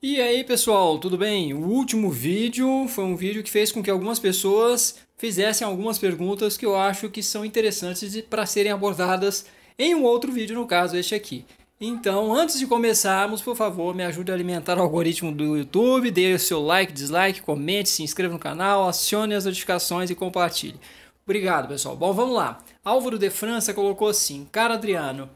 E aí pessoal, tudo bem? O último vídeo foi um vídeo que fez com que algumas pessoas fizessem algumas perguntas que eu acho que são interessantes para serem abordadas em um outro vídeo, no caso este aqui. Então, antes de começarmos, por favor, me ajude a alimentar o algoritmo do YouTube, dê o seu like, dislike, comente, se inscreva no canal, acione as notificações e compartilhe. Obrigado, pessoal. Bom, vamos lá. Álvaro de França colocou assim: Cara Adriano,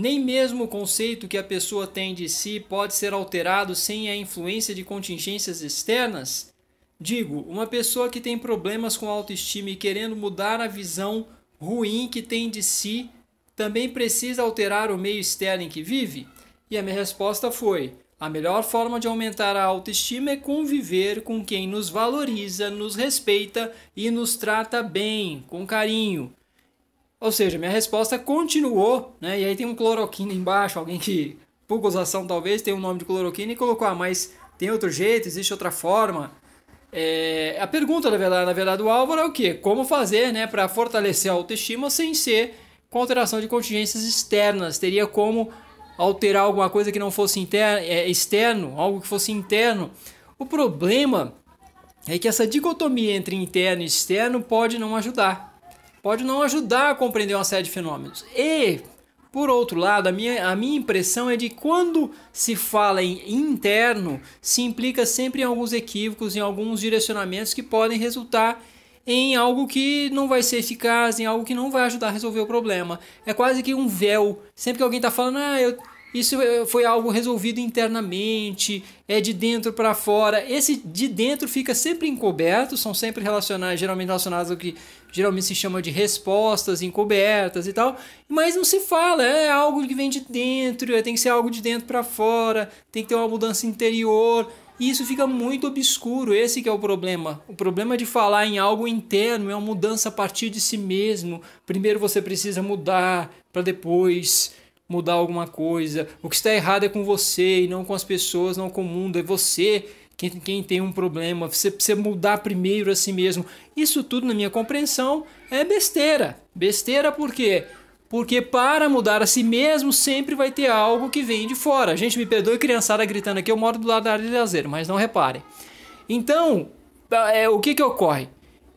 nem mesmo o conceito que a pessoa tem de si pode ser alterado sem a influência de contingências externas? Digo, uma pessoa que tem problemas com autoestima e querendo mudar a visão ruim que tem de si, também precisa alterar o meio externo em que vive? E a minha resposta foi: a melhor forma de aumentar a autoestima é conviver com quem nos valoriza, nos respeita e nos trata bem, com carinho. Ou seja, minha resposta continuou, né? E aí tem um cloroquina embaixo, alguém que, por gozação talvez, tem o um nome de cloroquina e colocou, ah, mas tem outro jeito, existe outra forma. É, a pergunta, na verdade, na verdade, do Álvaro é o quê? Como fazer né, para fortalecer a autoestima sem ser com alteração de contingências externas? Teria como alterar alguma coisa que não fosse interno, é, externo, algo que fosse interno? O problema é que essa dicotomia entre interno e externo pode não ajudar pode não ajudar a compreender uma série de fenômenos. E, por outro lado, a minha, a minha impressão é de quando se fala em interno, se implica sempre em alguns equívocos, em alguns direcionamentos que podem resultar em algo que não vai ser eficaz, em algo que não vai ajudar a resolver o problema. É quase que um véu. Sempre que alguém está falando, ah, eu isso eh, foi algo resolvido internamente, é de dentro para fora. Esse de dentro fica sempre encoberto, são sempre relacionados, geralmente relacionados ao que geralmente se chama de respostas encobertas e tal, mas não se fala, é algo que vem de dentro, é, tem que ser algo de dentro para fora, tem que ter uma mudança interior. E isso fica muito obscuro, esse que é o problema. O problema de falar em algo interno é uma mudança a partir de si mesmo. Primeiro você precisa mudar para depois mudar alguma coisa. O que está errado é com você e não com as pessoas, não com o mundo. É você quem, quem tem um problema. Você precisa mudar primeiro a si mesmo. Isso tudo, na minha compreensão, é besteira. Besteira por quê? Porque para mudar a si mesmo sempre vai ter algo que vem de fora. Gente, me perdoe criançada gritando aqui, eu moro do lado da área de lazer, mas não reparem. Então, tá, é, o que que ocorre?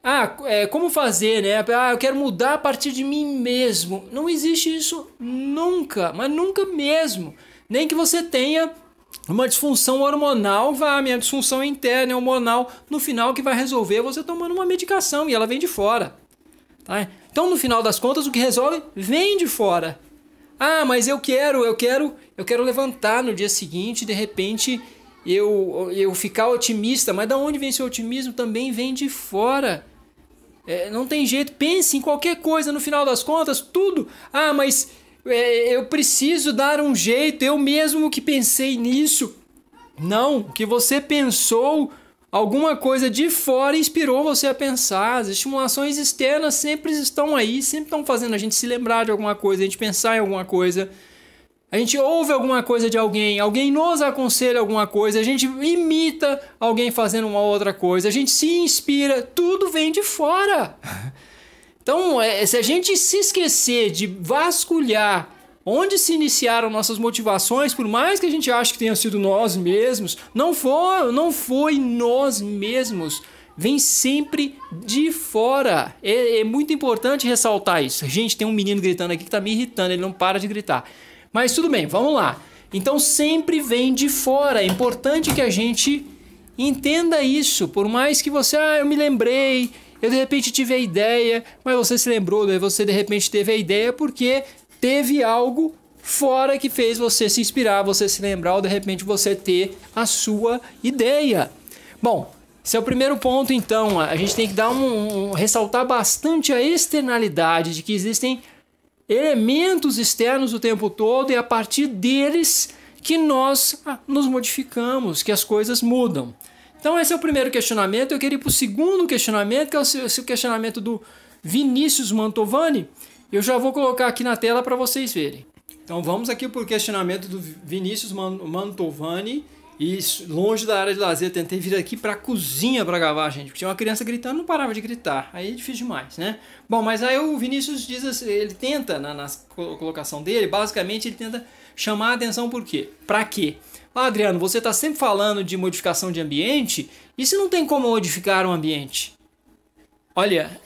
Ah, é, como fazer, né? Ah, eu quero mudar a partir de mim mesmo. Não existe isso nunca, mas nunca mesmo. Nem que você tenha uma disfunção hormonal, vá, minha disfunção interna, hormonal, no final que vai resolver é você tomando uma medicação e ela vem de fora. Tá? Então, no final das contas, o que resolve vem de fora. Ah, mas eu quero, eu quero, eu quero levantar no dia seguinte, de repente eu eu ficar otimista, mas da onde vem esse otimismo também vem de fora. É, não tem jeito, pense em qualquer coisa no final das contas, tudo. Ah, mas é, eu preciso dar um jeito, eu mesmo que pensei nisso. Não, que você pensou, alguma coisa de fora inspirou você a pensar. As estimulações externas sempre estão aí, sempre estão fazendo a gente se lembrar de alguma coisa, a gente pensar em alguma coisa. A gente ouve alguma coisa de alguém, alguém nos aconselha alguma coisa, a gente imita alguém fazendo uma outra coisa, a gente se inspira, tudo vem de fora. Então, é, se a gente se esquecer de vasculhar onde se iniciaram nossas motivações, por mais que a gente ache que tenha sido nós mesmos, não foi, não foi nós mesmos. Vem sempre de fora. É, é muito importante ressaltar isso. Gente, tem um menino gritando aqui que está me irritando, ele não para de gritar. Mas tudo bem, vamos lá. Então sempre vem de fora. É importante que a gente entenda isso. Por mais que você, ah, eu me lembrei, eu de repente tive a ideia, mas você se lembrou, daí você de repente teve a ideia porque teve algo fora que fez você se inspirar, você se lembrar ou de repente você ter a sua ideia. Bom, esse é o primeiro ponto então, a gente tem que dar um, um ressaltar bastante a externalidade de que existem elementos externos o tempo todo e a partir deles que nós ah, nos modificamos, que as coisas mudam. Então esse é o primeiro questionamento. Eu queria ir para o segundo questionamento, que é o questionamento do Vinícius Mantovani. Eu já vou colocar aqui na tela para vocês verem. Então vamos aqui para o questionamento do Vinícius Mantovani isso, longe da área de lazer, tentei vir aqui pra cozinha pra gravar, gente. Porque tinha uma criança gritando, não parava de gritar. Aí é difícil demais, né? Bom, mas aí o Vinícius diz assim, ele tenta, na, na colocação dele, basicamente ele tenta chamar a atenção por quê? Pra quê? Ah, Adriano, você está sempre falando de modificação de ambiente e se não tem como modificar um ambiente? Olha,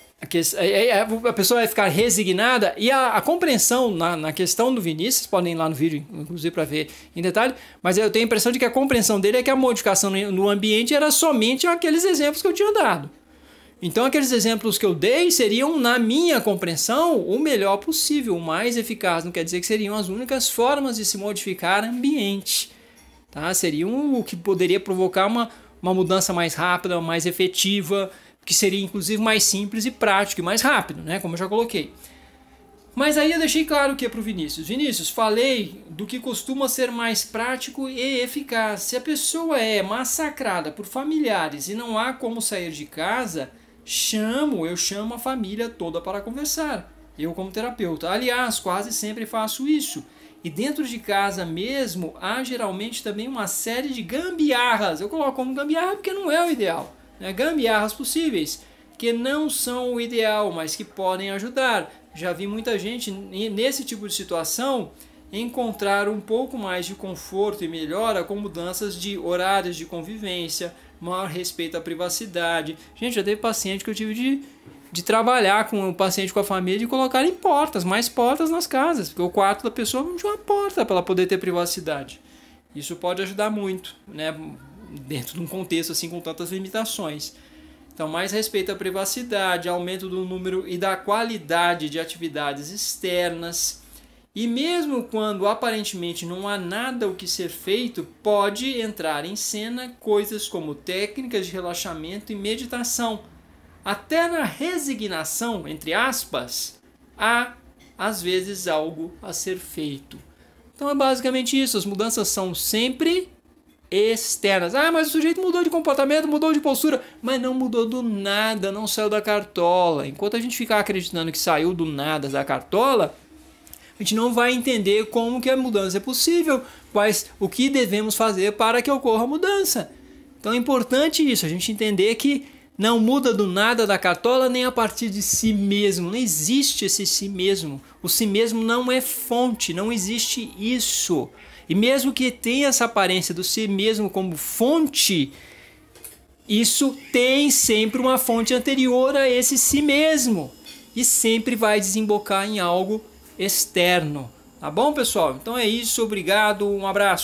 é, é, é, a pessoa vai ficar resignada e a, a compreensão na, na, questão do Vinícius, podem ir lá no vídeo, inclusive, para ver em detalhe, mas eu tenho a impressão de que a compreensão dele é que a modificação no ambiente era somente aqueles exemplos que eu tinha dado. Então, aqueles exemplos que eu dei seriam, na minha compreensão, o melhor possível, o mais eficaz. Não quer dizer que seriam as únicas formas de se modificar ambiente. Tá? Seriam o que poderia provocar uma, uma mudança mais rápida, mais efetiva, que seria inclusive mais simples e prático e mais rápido, né? Como eu já coloquei. Mas aí eu deixei claro o que é para o Vinícius. Vinícius, falei do que costuma ser mais prático e eficaz. Se a pessoa é massacrada por familiares e não há como sair de casa, chamo, eu chamo a família toda para conversar. Eu como terapeuta. Aliás, quase sempre faço isso. E dentro de casa mesmo há geralmente também uma série de gambiarras. Eu coloco como gambiarra porque não é o ideal né, gambiarras possíveis, que não são o ideal, mas que podem ajudar. Já vi muita gente nesse tipo de situação encontrar um pouco mais de conforto e melhora com mudanças de horários de convivência, maior respeito à privacidade. Gente, já teve paciente que eu tive de, de trabalhar com o paciente com a família e colocarem portas, mais portas nas casas, porque o quarto da pessoa não tinha uma porta para ela poder ter privacidade. Isso pode ajudar muito, né? dentro de um contexto assim com tantas limitações. Então, mais respeito à privacidade, aumento do número e da qualidade de atividades externas. E mesmo quando aparentemente não há nada o que ser feito, pode entrar em cena coisas como técnicas de relaxamento e meditação. Até na resignação, entre aspas, há às vezes algo a ser feito. Então é basicamente isso, as mudanças são sempre externas. Ah, mas o sujeito mudou de comportamento, mudou de postura, mas não mudou do nada, não saiu da cartola. Enquanto a gente ficar acreditando que saiu do nada da cartola, a gente não vai entender como que a mudança é possível, quais o que devemos fazer para que ocorra a mudança. Então é importante isso, a gente entender que não muda do nada da cartola nem a partir de si mesmo. Não existe esse si mesmo. O si mesmo não é fonte, não existe isso. E mesmo que tenha essa aparência do si mesmo como fonte, isso tem sempre uma fonte anterior a esse si mesmo e sempre vai desembocar em algo externo. Tá bom, pessoal? Então é isso, obrigado, um abraço.